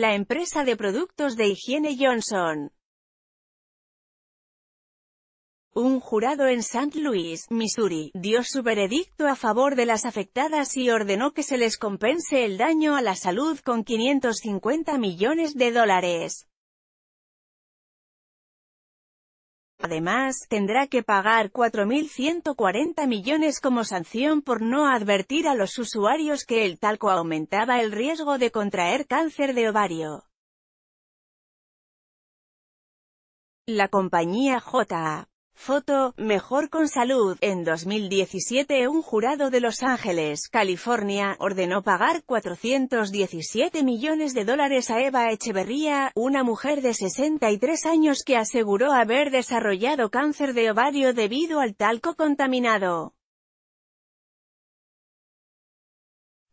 la empresa de productos de higiene Johnson. Un jurado en St. Louis, Missouri, dio su veredicto a favor de las afectadas y ordenó que se les compense el daño a la salud con 550 millones de dólares. Además, tendrá que pagar 4.140 millones como sanción por no advertir a los usuarios que el talco aumentaba el riesgo de contraer cáncer de ovario. La compañía J.A. Foto, Mejor con Salud. En 2017 un jurado de Los Ángeles, California, ordenó pagar 417 millones de dólares a Eva Echeverría, una mujer de 63 años que aseguró haber desarrollado cáncer de ovario debido al talco contaminado.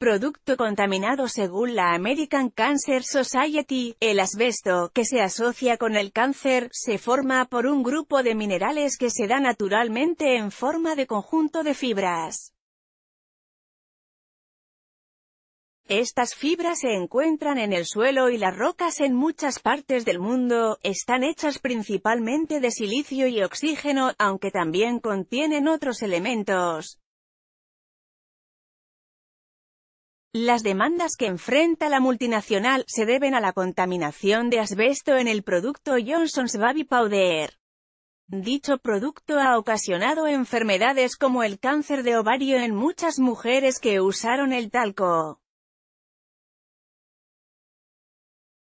producto contaminado según la American Cancer Society, el asbesto, que se asocia con el cáncer, se forma por un grupo de minerales que se da naturalmente en forma de conjunto de fibras. Estas fibras se encuentran en el suelo y las rocas en muchas partes del mundo, están hechas principalmente de silicio y oxígeno, aunque también contienen otros elementos. Las demandas que enfrenta la multinacional se deben a la contaminación de asbesto en el producto Johnson's Baby Powder. Dicho producto ha ocasionado enfermedades como el cáncer de ovario en muchas mujeres que usaron el talco.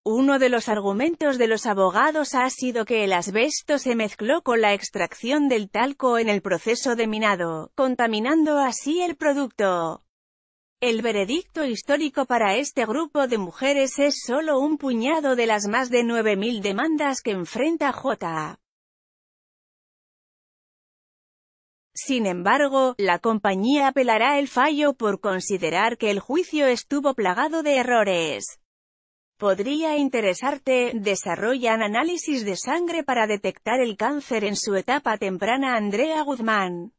Uno de los argumentos de los abogados ha sido que el asbesto se mezcló con la extracción del talco en el proceso de minado, contaminando así el producto. El veredicto histórico para este grupo de mujeres es solo un puñado de las más de 9.000 demandas que enfrenta J.A. Sin embargo, la compañía apelará el fallo por considerar que el juicio estuvo plagado de errores. Podría interesarte, desarrollan análisis de sangre para detectar el cáncer en su etapa temprana Andrea Guzmán.